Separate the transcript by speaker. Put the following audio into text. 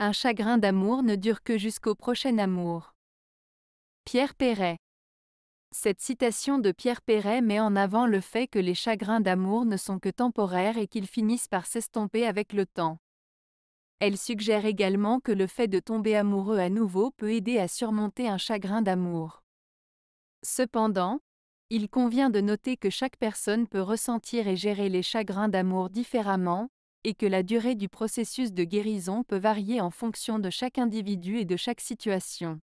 Speaker 1: Un chagrin d'amour ne dure que jusqu'au prochain amour. Pierre Perret. Cette citation de Pierre Perret met en avant le fait que les chagrins d'amour ne sont que temporaires et qu'ils finissent par s'estomper avec le temps. Elle suggère également que le fait de tomber amoureux à nouveau peut aider à surmonter un chagrin d'amour. Cependant, il convient de noter que chaque personne peut ressentir et gérer les chagrins d'amour différemment, et que la durée du processus de guérison peut varier en fonction de chaque individu et de chaque situation.